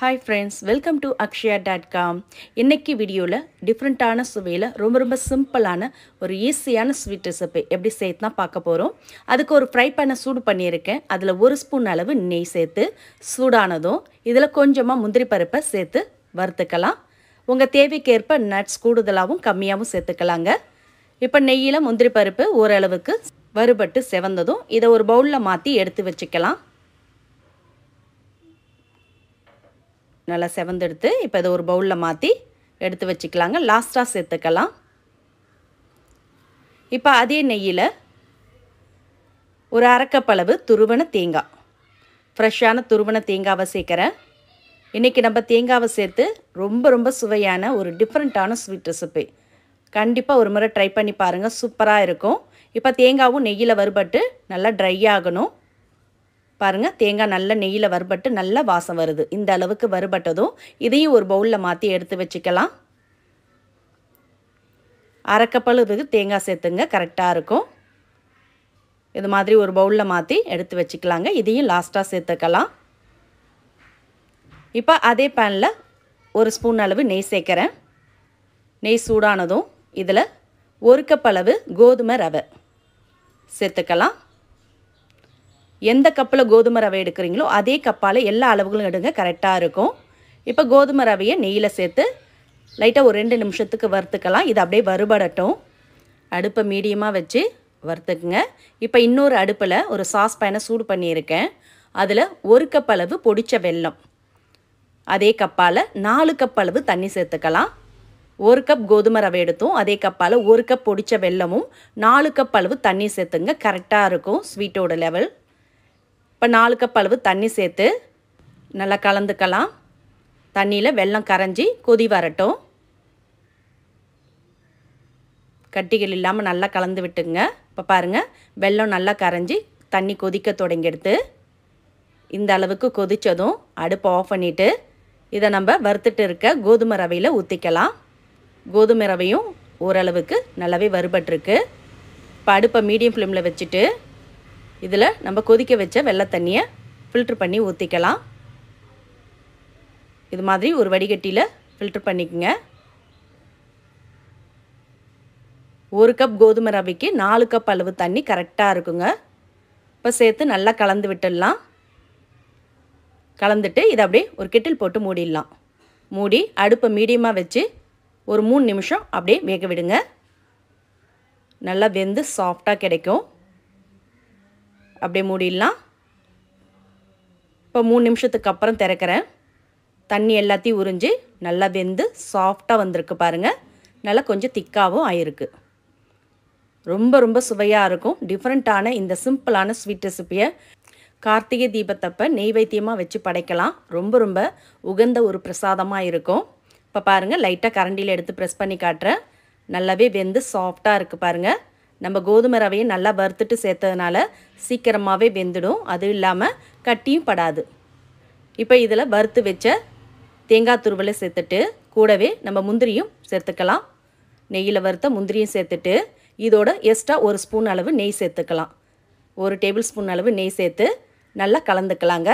hi friends welcome to Akshaya dot com இன்றைக்கி வீடியோவில் டிஃப்ரெண்ட்டான சுவையில் ரொம்ப ரொம்ப சிம்பிளான ஒரு ஈஸியான ஸ்வீட் ரெசிபி எப்படி சேர்த்துனா பார்க்க போகிறோம் அதுக்கு ஒரு ஃப்ரை பண்ண சூடு பண்ணியிருக்கேன் அதில் ஒரு ஸ்பூன் அளவு நெய் சேர்த்து சூடானதும் இதில் கொஞ்சமாக முந்திரி பருப்பை சேர்த்து வறுத்துக்கலாம் உங்கள் தேவைக்கேற்ப நட்ஸ் கூடுதலாகவும் கம்மியாகவும் சேர்த்துக்கலாங்க இப்போ நெய்யில் முந்திரி பருப்பு ஓரளவுக்கு வறுபட்டு செவந்ததும் இதை ஒரு பவுலில் மாற்றி எடுத்து வச்சுக்கலாம் நல்லா செவந்தெடுத்து இப்போ இதை ஒரு பவுலில் மாற்றி எடுத்து வச்சுக்கலாங்க லாஸ்ட்டாக சேர்த்துக்கலாம் இப்போ அதே நெய்யில் ஒரு அரைக்கப்பளவு துருவன தேங்காய் ஃப்ரெஷ்ஷான துருவன தேங்காவை சேர்க்குறேன் இன்றைக்கி நம்ம தேங்காவை சேர்த்து ரொம்ப ரொம்ப சுவையான ஒரு டிஃப்ரெண்ட்டான ஸ்வீட் ரெசிபி கண்டிப்பாக ஒரு முறை ட்ரை பண்ணி பாருங்கள் சூப்பராக இருக்கும் இப்போ தேங்காவும் நெய்யில் வறுபட்டு நல்லா ட்ரை ஆகணும் பாருங்கள் தேங்காய் நல்ல நெய்யில் வறுபட்டு நல்ல வாசம் வருது இந்த அளவுக்கு வறுபட்டதும் இதையும் ஒரு பவுலில் மாற்றி எடுத்து வச்சுக்கலாம் அரைக்கப்பழுதுக்கு தேங்காய் சேர்த்துங்க கரெக்டாக இருக்கும் இது மாதிரி ஒரு பவுலில் மாற்றி எடுத்து வச்சுக்கலாங்க இதையும் லாஸ்ட்டாக சேர்த்துக்கலாம் இப்போ அதே பேனில் ஒரு ஸ்பூன் அளவு நெய் சேர்க்குறேன் நெய் சூடானதும் இதில் ஒரு கப் அளவு கோதுமை ரவை சேர்த்துக்கலாம் எந்த கப்பில் கோதுமை ரவை எடுக்கிறீங்களோ அதே கப்பால் எல்லா அளவுகளும் எடுங்க கரெக்டாக இருக்கும் இப்போ கோதுமை ரவையை நெய்யில் சேர்த்து லைட்டாக ஒரு ரெண்டு நிமிஷத்துக்கு வறுத்துக்கலாம் இது அப்படியே வறுபடட்டும் அடுப்பை மீடியமாக வச்சு வறுத்துக்குங்க இப்போ இன்னொரு அடுப்பில் ஒரு சாஸ் பேனை சூடு பண்ணியிருக்கேன் அதில் ஒரு கப் அளவு பொடித்த வெல்லம் அதே கப்பால் நாலு கப் அளவு தண்ணி சேர்த்துக்கலாம் ஒரு கப் கோதுமை ரவை எடுத்தோம் அதே கப்பால் ஒரு கப் பொடித்த வெல்லமும் நாலு கப் அளவு தண்ணி சேர்த்துங்க கரெக்டாக இருக்கும் ஸ்வீட்டோட லெவல் இப்போ நாலு கப் அளவு தண்ணி சேர்த்து நல்லா கலந்துக்கலாம் தண்ணியில் வெள்ளம் கரைஞ்சி கொதி வரட்டும் கட்டிகள் இல்லாமல் நல்லா கலந்து விட்டுங்க இப்போ பாருங்கள் வெள்ளம் நல்லா கரைஞ்சி தண்ணி கொதிக்க தொடங்கிடுது இந்த அளவுக்கு கொதித்ததும் அடுப்பை ஆஃப் பண்ணிவிட்டு இதை நம்ம வறுத்துட்டு இருக்க கோதுமை ரவையில் ஊற்றிக்கலாம் கோதுமை ரவையும் ஓரளவுக்கு நல்லாவே வருபட்டுருக்கு இப்போ அடுப்பை மீடியம் ஃப்ளேமில் வச்சுட்டு இதில் நம்ம கொதிக்க வச்ச வெள்ளை தண்ணியை ஃபில்ட்ரு பண்ணி ஊற்றிக்கலாம் இது மாதிரி ஒரு வடிகட்டியில் ஃபில்ட்ரு பண்ணிக்கோங்க ஒரு கப் கோதுமை ரவைக்கு நாலு கப் அளவு தண்ணி கரெக்டாக இருக்குங்க இப்போ சேர்த்து நல்லா கலந்து விட்டுடலாம் கலந்துட்டு இதை அப்படியே ஒரு கெட்டில் போட்டு மூடிடலாம் மூடி அடுப்பை மீடியமாக வச்சு ஒரு மூணு நிமிஷம் அப்படியே வேக விடுங்க நல்லா வெந்து சாஃப்டாக கிடைக்கும் அப்படியே மூடிடலாம் இப்போ மூணு நிமிஷத்துக்கு அப்புறம் திறக்கிறேன் தண்ணி எல்லாத்தையும் உறிஞ்சி நல்லா வெந்து சாஃப்டாக வந்திருக்கு பாருங்கள் நல்லா கொஞ்சம் திக்காகவும் ஆயிருக்கு ரொம்ப ரொம்ப சுவையாக இருக்கும் டிஃப்ரெண்ட்டான இந்த சிம்பிளான ஸ்வீட் ரெசிப்பியை கார்த்திகை தீபத்தப்ப வைத்தியமாக வச்சு படைக்கலாம் ரொம்ப ரொம்ப உகந்த ஒரு பிரசாதமாக இருக்கும் இப்போ பாருங்கள் லைட்டாக கரண்டியில் எடுத்து ப்ரெஸ் பண்ணி காட்டுறேன் நல்லாவே வெந்து சாஃப்டாக இருக்குது பாருங்கள் நம்ம கோதுமை ரவையை நல்லா வறுத்துட்டு சேர்த்ததுனால சீக்கிரமாகவே வெந்துடும் அதுவும் இல்லாமல் கட்டியும் படாது இப்போ இதில் வறுத்து வச்ச தேங்காய் துருவலை சேர்த்துட்டு கூடவே நம்ம முந்திரியும் சேர்த்துக்கலாம் நெய்யில் வறுத்த முந்திரியும் சேர்த்துட்டு இதோட எக்ஸ்ட்ரா ஒரு ஸ்பூன் அளவு நெய் சேர்த்துக்கலாம் ஒரு டேபிள் ஸ்பூன் அளவு நெய் சேர்த்து நல்லா கலந்துக்கலாங்க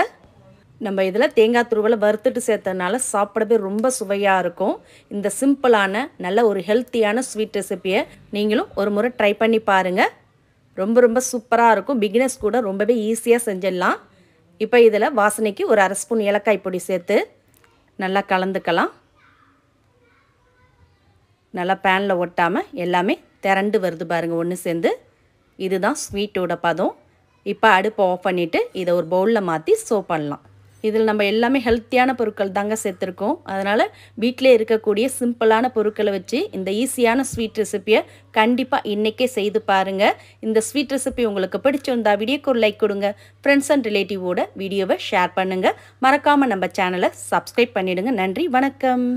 நம்ம இதில் தேங்காய் துருவலை வறுத்துட்டு சேர்த்ததுனால சாப்பிடவே ரொம்ப சுவையாக இருக்கும் இந்த சிம்பிளான நல்ல ஒரு ஹெல்த்தியான ஸ்வீட் ரெசிப்பியை நீங்களும் ஒரு முறை ட்ரை பண்ணி பாருங்கள் ரொம்ப ரொம்ப சூப்பராக இருக்கும் பிகினர்ஸ் கூட ரொம்பவே ஈஸியாக செஞ்சிடலாம் இப்போ இதில் வாசனைக்கு ஒரு அரை ஸ்பூன் ஏலக்காய் பொடி சேர்த்து நல்லா கலந்துக்கலாம் நல்லா பேனில் ஒட்டாமல் எல்லாமே திரண்டு வருது பாருங்கள் ஒன்று சேர்ந்து இதுதான் ஸ்வீட்டோட பதம் இப்போ அடுப்பை ஆஃப் பண்ணிவிட்டு இதை ஒரு பவுலில் மாற்றி சோ பண்ணலாம் இதில் நம்ம எல்லாமே ஹெல்த்தியான பொருட்கள் தாங்க சேர்த்துருக்கோம் அதனால் வீட்டிலே இருக்கக்கூடிய சிம்பிளான பொருட்களை வச்சு இந்த ஈஸியான ஸ்வீட் ரெசிப்பியை கண்டிப்பாக இன்றைக்கே செய்து பாருங்கள் இந்த ஸ்வீட் ரெசிபி உங்களுக்கு பிடிச்சிருந்தா வீடியோக்கு ஒரு லைக் கொடுங்க ஃப்ரெண்ட்ஸ் அண்ட் ரிலேட்டிவோட வீடியோவை ஷேர் பண்ணுங்கள் மறக்காமல் நம்ம சேனலை சப்ஸ்கிரைப் பண்ணிவிடுங்க நன்றி வணக்கம்